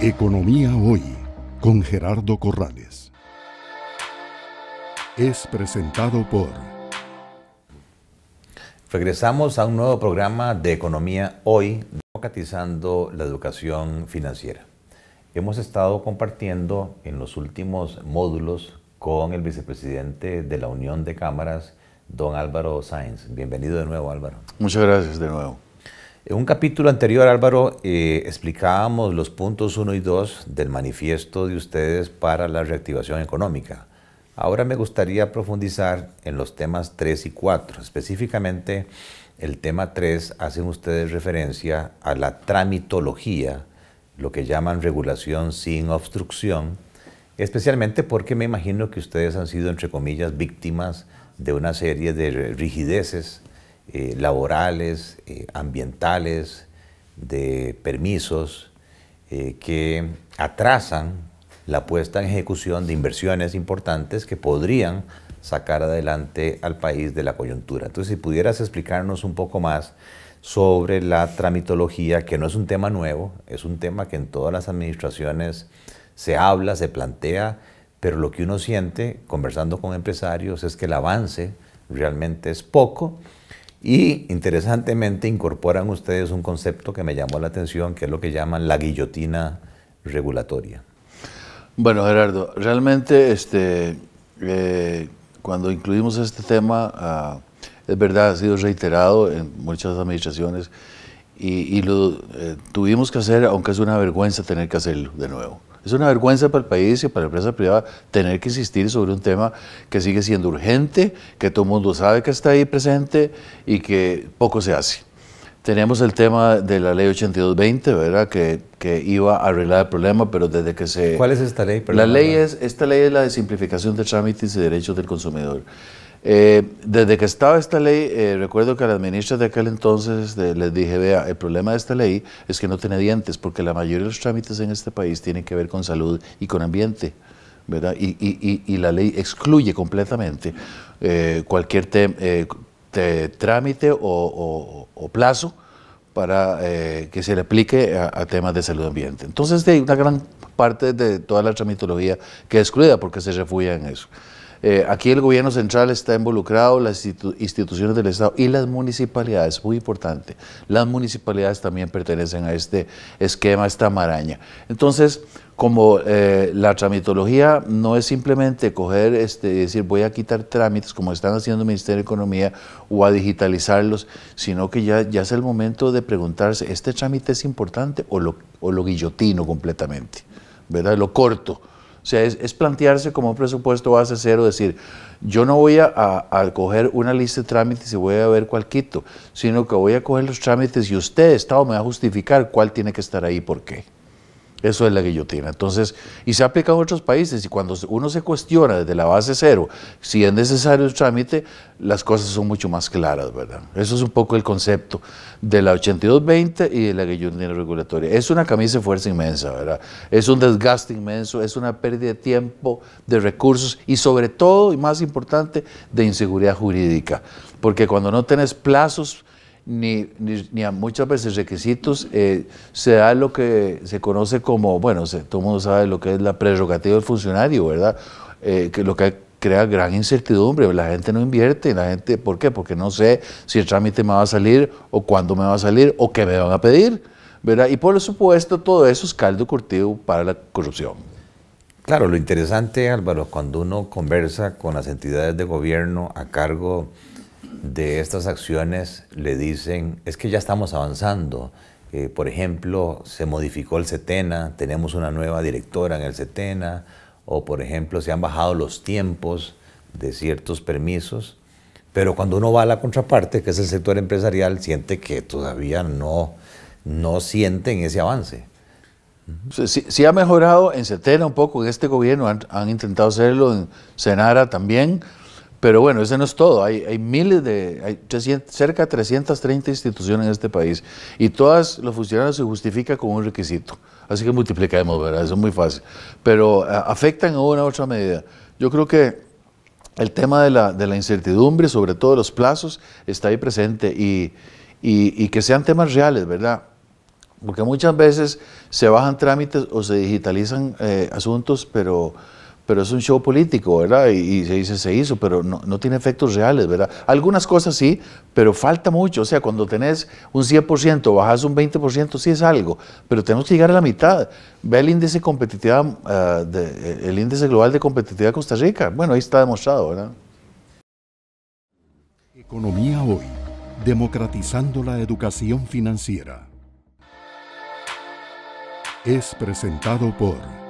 Economía Hoy con Gerardo Corrales. Es presentado por... Regresamos a un nuevo programa de Economía Hoy, democratizando la educación financiera. Hemos estado compartiendo en los últimos módulos con el vicepresidente de la Unión de Cámaras, don Álvaro Sáenz. Bienvenido de nuevo, Álvaro. Muchas gracias de nuevo. En un capítulo anterior, Álvaro, eh, explicábamos los puntos 1 y 2 del manifiesto de ustedes para la reactivación económica. Ahora me gustaría profundizar en los temas 3 y 4. Específicamente, el tema 3 hacen ustedes referencia a la tramitología, lo que llaman regulación sin obstrucción, especialmente porque me imagino que ustedes han sido, entre comillas, víctimas de una serie de rigideces eh, laborales, eh, ambientales, de permisos, eh, que atrasan la puesta en ejecución de inversiones importantes que podrían sacar adelante al país de la coyuntura. Entonces, si pudieras explicarnos un poco más sobre la tramitología, que no es un tema nuevo, es un tema que en todas las administraciones se habla, se plantea, pero lo que uno siente conversando con empresarios es que el avance realmente es poco y interesantemente incorporan ustedes un concepto que me llamó la atención, que es lo que llaman la guillotina regulatoria. Bueno, Gerardo, realmente este, eh, cuando incluimos este tema, ah, es verdad, ha sido reiterado en muchas administraciones y, lo eh, tuvimos que hacer, aunque es una vergüenza tener que hacerlo de nuevo. Es una vergüenza para el país y para la empresa privada tener que insistir sobre un tema que sigue siendo urgente, que todo el mundo sabe que está ahí presente y que poco se hace. Tenemos el tema de la ley 8220, ¿verdad? Que, que iba a arreglar el problema, pero desde que se... ¿Cuál es esta ley? la ley es, esta ley es la de simplificación de trámites y derechos del consumidor. Eh, desde que estaba esta ley, eh, recuerdo que a las ministras de aquel entonces les dije, vea, el problema de esta ley es que no tiene dientes, porque la mayoría de los trámites en este país tienen que ver con salud y con ambiente, ¿verdad? Y, la ley excluye completamente eh, cualquier trámite o, plazo para que se le aplique a, temas de salud ambiente. Entonces, hay una gran parte de toda la tramitología que es excluida porque se refugia en eso. Eh, aquí el gobierno central está involucrado, las instituciones del Estado y las municipalidades, muy importante. Las municipalidades también pertenecen a este esquema, a esta maraña. Entonces, como eh, la tramitología no es simplemente coger, este, decir voy a quitar trámites como están haciendo el Ministerio de Economía o a digitalizarlos, sino que ya, es el momento de preguntarse, ¿este trámite es importante o lo, o lo guillotino completamente? ¿Verdad? Lo corto o sea, es, es, plantearse como un presupuesto base cero, decir, yo no voy a, a, a, coger una lista de trámites y voy a ver cuál quito, sino que voy a coger los trámites y usted, Estado, me va a justificar cuál tiene que estar ahí y por qué. Eso es la guillotina. Entonces, y se ha aplicado en otros países y cuando uno se cuestiona desde la base cero si es necesario el trámite, las cosas son mucho más claras, ¿verdad? Eso es un poco el concepto de la 8220 y de la guillotina regulatoria. Es una camisa de fuerza inmensa, ¿verdad? Es un desgaste inmenso, es una pérdida de tiempo, de recursos y sobre todo, y más importante, de inseguridad jurídica. Porque cuando no tienes plazos ni, ni, a muchas veces requisitos, eh, se da lo que se conoce como, bueno, todo el mundo sabe lo que es la prerrogativa del funcionario, ¿verdad? Eh, que lo que crea gran incertidumbre, la gente no invierte, la gente, ¿por qué? Porque no sé si el trámite me va a salir o cuándo me va a salir o qué me van a pedir, ¿verdad? Y por supuesto todo eso es caldo curtido para la corrupción. Claro, lo interesante Álvaro, cuando uno conversa con las entidades de gobierno a cargo de estas acciones le dicen, es que ya estamos avanzando. Eh, por ejemplo, se modificó el CETENA, tenemos una nueva directora en el CETENA, o por ejemplo, se han bajado los tiempos de ciertos permisos. Pero cuando uno va a la contraparte, que es el sector empresarial, siente que todavía no, no sienten ese avance. Sí, ha mejorado en CETENA un poco, en este gobierno han, han intentado hacerlo, en Senara también, pero bueno, ese no es todo. Hay, miles de, hay cerca de 330 instituciones en este país y todas los funcionarios se justifican con un requisito. Así que multiplicamos, ¿verdad? Eso es muy fácil. Pero afectan a una u otra medida. Yo creo que el tema de la, de la incertidumbre, sobre todo los plazos, está ahí presente y, y, que sean temas reales, ¿verdad? Porque muchas veces se bajan trámites o se digitalizan eh, asuntos, pero pero es un show político, ¿verdad? Y, se dice, se hizo, pero no, tiene efectos reales, ¿verdad? Algunas cosas sí, pero falta mucho. O sea, cuando tenés un 100%, bajas un 20%, sí es algo, pero tenemos que llegar a la mitad. Ve el índice, competitividad, ah, el índice global de competitividad de Costa Rica. Bueno, ahí está demostrado, ¿verdad? Economía hoy, democratizando la educación financiera. Es presentado por...